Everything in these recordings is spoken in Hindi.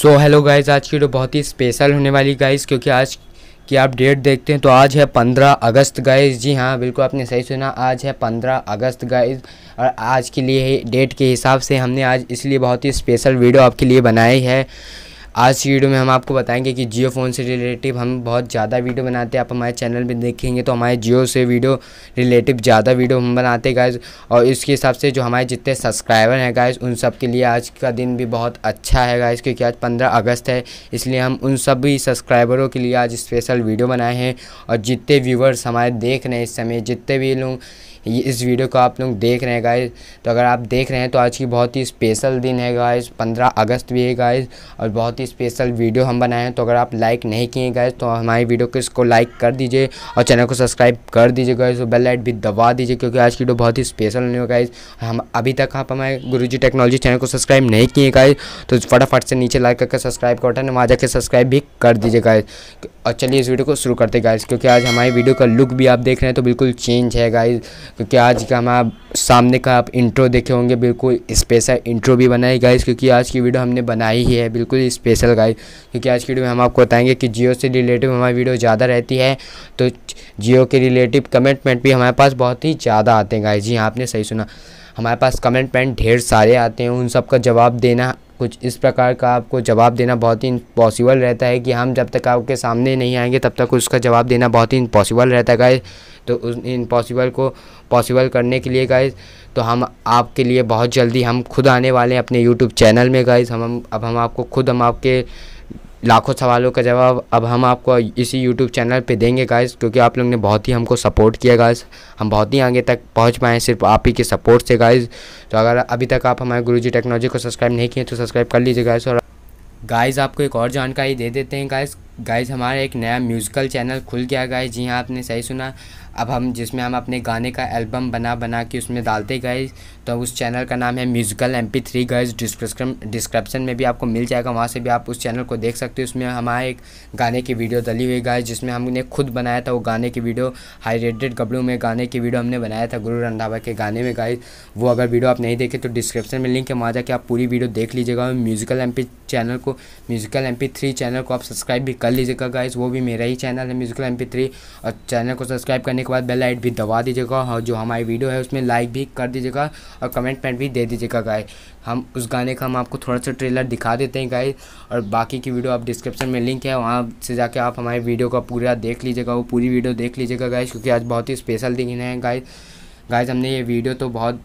सो हेलो गाइज आज की वीडियो बहुत ही स्पेशल होने वाली गाइज क्योंकि आज की आप डेट देखते हैं तो आज है पंद्रह अगस्त गाइज जी हाँ बिल्कुल आपने सही सुना आज है पंद्रह अगस्त गाइज और आज के लिए डेट के हिसाब से हमने आज इसलिए बहुत ही स्पेशल वीडियो आपके लिए बनाई है आज की वीडियो में हम आपको बताएंगे कि जियो फ़ोन से रिलेटिव हम बहुत ज़्यादा वीडियो बनाते हैं आप हमारे चैनल में देखेंगे तो हमारे जियो से वीडियो रिलेटिव ज़्यादा वीडियो हम बनाते हैं गाइज और इसके हिसाब से जो हमारे जितने सब्सक्राइबर हैं गाइज उन सब के लिए आज का दिन भी बहुत अच्छा है गाइज क्योंकि आज पंद्रह अगस्त है इसलिए हम उन सभी सब्सक्राइबरों के लिए आज स्पेशल वीडियो बनाए हैं और जितने व्यूवर्स हमारे देख रहे हैं इस समय जितने भी लोग इस वीडियो को आप लोग देख रहे हैं गाइज तो अगर आप देख रहे हैं तो आज की बहुत ही स्पेशल दिन है गाइज पंद्रह अगस्त भी है गाइज और बहुत ही स्पेशल वीडियो हम बनाए हैं तो अगर आप लाइक नहीं किए गाइज तो हमारी वीडियो को इसको लाइक कर दीजिए और चैनल को सब्सक्राइब कर दीजिए गाइज और बेल लाइट भी दबा दीजिए क्योंकि आज की वीडियो बहुत ही स्पेशल नहीं हो गाइज हम अभी तक आप हमारे गुरु टेक्नोलॉजी चैनल को सब्सक्राइब नहीं किए गाइज तो फटाफट से नीचे लाइक करके सब्सक्राइब का बटन वहाँ जाकर सब्सक्राइब भी कर दीजिए गाइज और चलिए इस वीडियो को शुरू करते गाइज क्योंकि आज हमारी वीडियो का लुक भी आप देख रहे हैं तो बिल्कुल चेंज है गाइज क्योंकि आज का आप सामने का आप इंट्रो देखे होंगे बिल्कुल स्पेशल इंट्रो भी बनाई गाइस क्योंकि आज की वीडियो हमने बनाई ही है बिल्कुल स्पेशल गाइस क्योंकि आज की वीडियो में हम आपको बताएंगे कि जियो से रिलेटिव हमारी वीडियो ज़्यादा रहती है तो जियो के रिलेटिव कमेंटमेंट भी हमारे पास बहुत ही ज़्यादा आते हैं गाइस जी हाँ आपने सही सुना हमारे पास कमेंटमेंट ढेर सारे आते हैं उन सब का जवाब देना कुछ इस प्रकार का आपको जवाब देना बहुत ही इम्पॉसिबल रहता है कि हम जब तक आपके सामने नहीं आएंगे तब तक उसका जवाब देना बहुत ही इम्पॉसिबल रहता है गाइज तो उस इम्पॉसिबल को पॉसिबल करने के लिए गाइज तो हम आपके लिए बहुत जल्दी हम खुद आने वाले हैं अपने यूट्यूब चैनल में गाइज हम अब हम आपको खुद हम आपके लाखों सवालों का जवाब अब हम आपको इसी यूट्यूब चैनल पे देंगे गाइस क्योंकि आप लोग ने बहुत ही हमको सपोर्ट किया गाइस हम बहुत ही आगे तक पहुंच पाए सिर्फ आप ही के सपोर्ट से गाइस तो अगर अभी तक आप हमारे गुरुजी टेक्नोलॉजी को सब्सक्राइब नहीं किए तो सब्सक्राइब कर लीजिए गाइस और गाइस आपको एक और जानकारी दे देते हैं गाइस गाइज हमारा एक नया म्यूज़िकल चैनल खुल गया गाइज जी हाँ आपने सही सुना अब हम जिसमें हम अपने गाने का एल्बम बना बना के उसमें डालते गाइज तो उस चैनल का नाम है musical M P three guys description description में भी आपको मिल जाएगा वहाँ से भी आप उस चैनल को देख सकते हो उसमें हमारा एक गाने की वीडियो डली हुई गाइज जिसमें हमने खुद बनाया था वो गाने की वीडियो हाई रेटेड गबड़ू में गाने की वीडियो हमने बनाया था गुरु रंधावा के गाने में गाइज वो अगर वीडियो आप नहीं देखे तो डिस्क्रिप्शन में लिंक है वहाँ जाके आप पूरी वीडियो देख लीजिएगा म्यूज़िकल एम चैनल को म्यूज़िकल एम चैनल को आप सब्सक्राइब भी कर लीजिएगा गाइस वो भी मेरा ही चैनल है म्यूजिकल एम और चैनल को सब्सक्राइब करने के बाद बेल आइट भी दबा दीजिएगा और जो हमारी वीडियो है उसमें लाइक भी कर दीजिएगा और कमेंट में भी दे दीजिएगा गाय हम उस गाने का हम आपको थोड़ा सा ट्रेलर दिखा देते हैं गाय और बाकी की वीडियो आप डिस्क्रिप्शन में लिंक है वहाँ से जाके आप हमारे वीडियो का पूरा देख लीजिएगा वो पूरी वीडियो देख लीजिएगा गाइस क्योंकि आज बहुत ही स्पेशल दिन है गाइस गाइस हमने ये वीडियो तो बहुत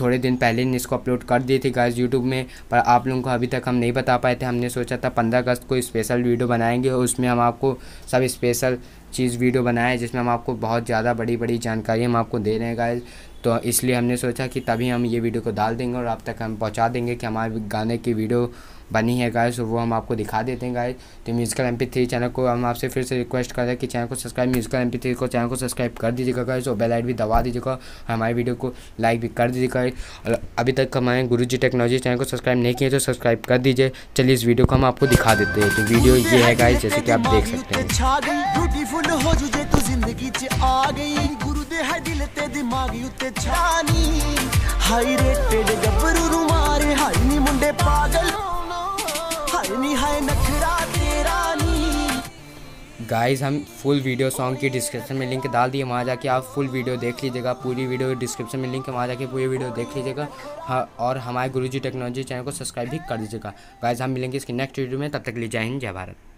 थोड़े दिन पहले ने इसको अपलोड कर दिए थे गाइज यूट्यूब में पर आप लोगों को अभी तक हम नहीं बता पाए थे हमने सोचा था पंद्रह अगस्त को स्पेशल वीडियो बनाएंगे उसमें हम आपको सब स्पेशल चीज़ वीडियो बनाया है जिसमें हम आपको बहुत ज़्यादा बड़ी बड़ी जानकारी हम आपको दे रहे हैं गाइज तो इसलिए हमने सोचा कि तभी हम ये वीडियो को डाल देंगे और आप तक हम पहुंचा देंगे कि हमारे गाने की वीडियो बनी है गाइस और वो हम आपको दिखा देते हैं गाइस तो म्यूज़िकल एम थ्री चैनल को हम आपसे फिर से रिक्वेस्ट कर रहे हैं कि चैनल को सब्सक्राइब म्यूज़िकल एम थ्री को चैनल को सब्सक्राइब कर दीजिएगा गाइस और बेल भी दबा दीजिएगा हमारी वीडियो को लाइक भी कर दीजिएगा और अभी तक हमारे गुरु जी टेक्नोलॉजी चैनल को सब्सक्राइब नहीं किए तो सब्सक्राइब कर दीजिए चलिए इस वीडियो को हम आपको दिखा देते हैं तो वीडियो ये है गाइस जैसे कि आप देख सकते हैं ਫੁੱਲ ਹੋ ਜੂ ਜੇ ਤੂੰ ਜ਼ਿੰਦਗੀ 'ਚ ਆ ਗਈ ਗੁਰੂ ਦੇ ਹੈ ਦਿਲ ਤੇ ਦਿਮਾਗ ਉੱਤੇ ਛਾਨੀ ਹਾਈ ਰੇਟਡ ਗੱਭਰੂ ਨੂੰ ਮਾਰੇ ਹਾਈ ਨੀ ਮੁੰਡੇ ਪਾਗਲ ਹਾਈ ਨੀ ਹਾਏ ਨਖਰਾ ਤੇਰਾ ਨੀ गाइस हम फुल वीडियो सॉन्ग की डिस्क्रिप्शन में लिंक डाल दिए वहाँ जाके आप फुल वीडियो देख लीजिएगा पूरी वीडियो डिस्क्रिप्शन में लिंक है वहाँ जाके पूरी वीडियो देख लीजिएगा हाँ, और हमारे गुरुजी टेक्नोलॉजी चैनल को सब्सक्राइब भी कर दीजिएगा गाइस हम मिलेंगे इसके नेक्स्ट वीडियो में तब तक लीजिए जय हिंद जय भारत